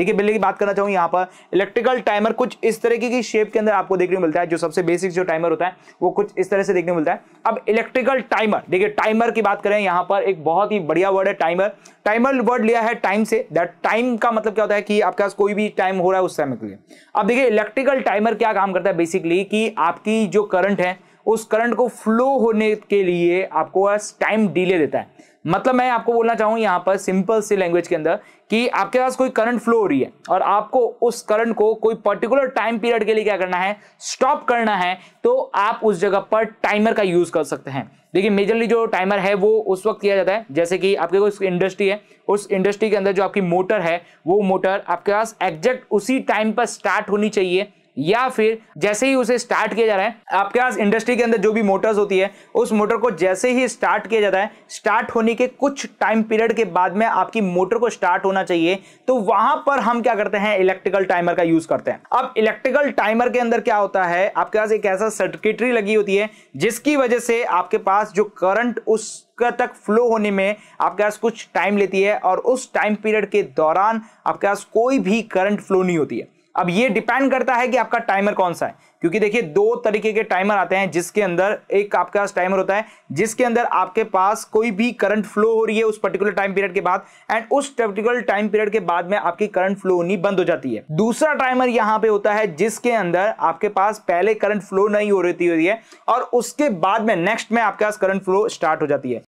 देखिए बिल्ली की बात करना चाहूँ यहाँ पर इलेक्ट्रिकल टाइमर कुछ इस तरीके की शेप के अंदर आपको देखने को मिलता है जो सबसे बेसिक जो टाइमर होता है वो कुछ इस तरह से देखने को मिलता है अब इलेक्ट्रिकल टाइमर देखिए टाइमर की बात करें यहाँ पर एक बहुत ही बढ़िया वर्ड है टाइमर टाइमर वर्ड लिया है टाइम से दैट टाइम का मतलब क्या होता है कि आपके पास कोई भी टाइम हो रहा है उस समय के लिए अब देखिए इलेक्ट्रिकल टाइमर क्या काम करता है बेसिकली कि आपकी जो करंट है उस करंट को फ्लो होने के लिए आपको टाइम डिले देता है मतलब मैं आपको बोलना चाहूँ यहाँ पर सिंपल सी लैंग्वेज के अंदर कि आपके पास कोई करंट फ्लो हो रही है और आपको उस करंट को कोई पर्टिकुलर टाइम पीरियड के लिए क्या करना है स्टॉप करना है तो आप उस जगह पर टाइमर का यूज कर सकते हैं देखिए मेजरली जो टाइमर है वो उस वक्त किया जाता है जैसे कि आपके कोई इंडस्ट्री है उस इंडस्ट्री के अंदर जो आपकी मोटर है वो मोटर आपके पास एग्जैक्ट उसी टाइम पर स्टार्ट होनी चाहिए या फिर जैसे ही उसे स्टार्ट किया जा रहा है आपके पास इंडस्ट्री के अंदर जो भी मोटर्स होती है उस मोटर को जैसे ही स्टार्ट किया जाता है स्टार्ट होने के कुछ टाइम पीरियड के बाद में आपकी मोटर को स्टार्ट होना चाहिए तो वहां पर हम क्या करते हैं इलेक्ट्रिकल टाइमर का यूज करते हैं अब इलेक्ट्रिकल टाइमर के अंदर क्या होता है आपके पास एक ऐसा सर्किटरी लगी होती है जिसकी वजह से आपके पास जो करंट उस तक फ्लो होने में आपके पास कुछ टाइम लेती है और उस टाइम पीरियड के दौरान आपके पास कोई भी करंट फ्लो नहीं होती है अब ये डिपेंड करता है कि आपका टाइमर कौन सा है क्योंकि देखिए दो तरीके के टाइमर आते हैं जिसके अंदर एक आपके पास टाइमर होता है जिसके अंदर आपके पास कोई भी करंट फ्लो हो रही है उस पर्टिकुलर टाइम पीरियड के बाद एंड उस पर्टिकुलर टाइम पीरियड के बाद में आपकी करंट फ्लो होनी बंद हो जाती है दूसरा टाइमर यहाँ पे होता है जिसके अंदर आपके पास पहले करंट फ्लो नहीं हो रही होती है और उसके बाद में नेक्स्ट में आपके पास करंट फ्लो स्टार्ट हो जाती है